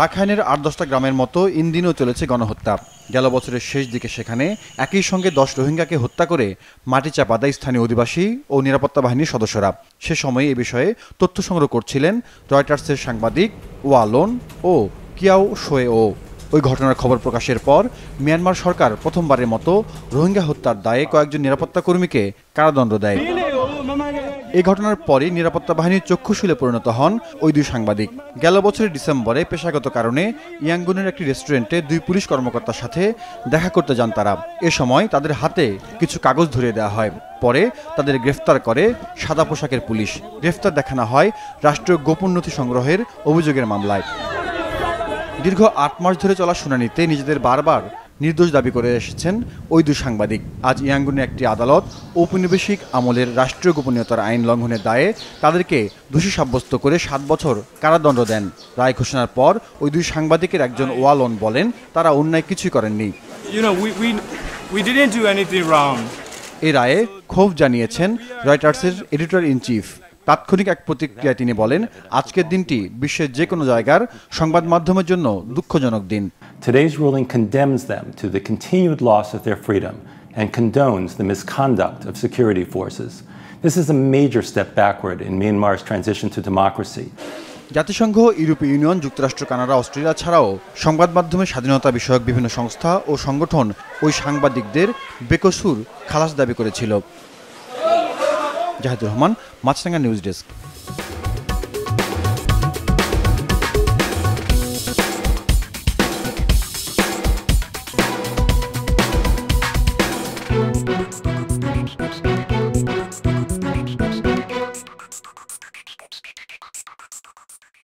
রাখাইনের আট দশটা গ্রামের মতো ইন্দিনও চলেছে গণহত্যা গেল বছরের শেষ দিকে সেখানে একই সঙ্গে দশ রোহিঙ্গাকে হত্যা করে মাটি চাপা দেয় স্থানীয় অধিবাসী ও নিরাপত্তা বাহিনীর সদস্যরা সে সময়ে এ বিষয়ে তথ্য সংগ্রহ করছিলেন রয়টার্সের সাংবাদিক ওয়ালোন ও কিয়াও শোয়ে ও ওই ঘটনার খবর প্রকাশের পর মিয়ানমার সরকার প্রথমবারের মতো রোহিঙ্গা হত্যার দায়ে কয়েকজন নিরাপত্তা কর্মীকে কারাদণ্ড দেয় এ ঘটনার পরই নিরাপত্তা বাহিনীর চক্ষুশীলে পরিণত হন ওই দুই সাংবাদিক গেল বছরের ডিসেম্বরে পেশাগত কারণে ইয়াঙ্গুনের একটি রেস্টুরেন্টে দুই পুলিশ কর্মকর্তার সাথে দেখা করতে যান তারা এ সময় তাদের হাতে কিছু কাগজ ধরিয়ে দেওয়া হয় পরে তাদের গ্রেফতার করে সাদা পোশাকের পুলিশ গ্রেফতার দেখানো হয় রাষ্ট্রীয় গোপন নথি সংগ্রহের অভিযোগের মামলায় দীর্ঘ আট মাস ধরে চলা শুনানিতে নিজেদের বারবার নির্দোষ দাবি করে এসেছেন ওই দুই সাংবাদিক আজ ইয়াঙ্গুনে একটি আদালত ঔপনিবেশিক আমলের রাষ্ট্রীয় গোপনীয়তার আইন লঙ্ঘনের দায়ে তাদেরকে দোষী সাব্যস্ত করে সাত বছর কারাদণ্ড দেন রায় ঘোষণার পর ওই দুই সাংবাদিকের একজন ওয়ালন বলেন তারা অন্যায় কিছুই করেননি এ রায়ে ক্ষোভ জানিয়েছেন রয়টার্সের এডিটর ইন চিফ তাৎক্ষণিক এক প্রতিক্রিয়ায় তিনি বলেন আজকের দিনটি বিশ্বের যে কোনো জায়গার সংবাদ মাধ্যমের জন্য দুঃখজনক দিন Today's ruling condemns them to the continued loss of their freedom and condones the misconduct of security forces. This is a major step backward in Myanmar's transition to democracy. জাতিসংঘ ইউরোপীয় ইউনিয়ন যুক্তরাষ্ট্র কানাডা অস্ট্রেলিয়া ছাড়াও সংবাদ মাধ্যমে স্বাধীনতা বিষয়ক বিভিন্ন সংস্থা ও সংগঠন ওই সাংবাদিকদের বেকসুর খালাস দাবি করেছিল Zahidur Rahman Maasranga news desk Thank you.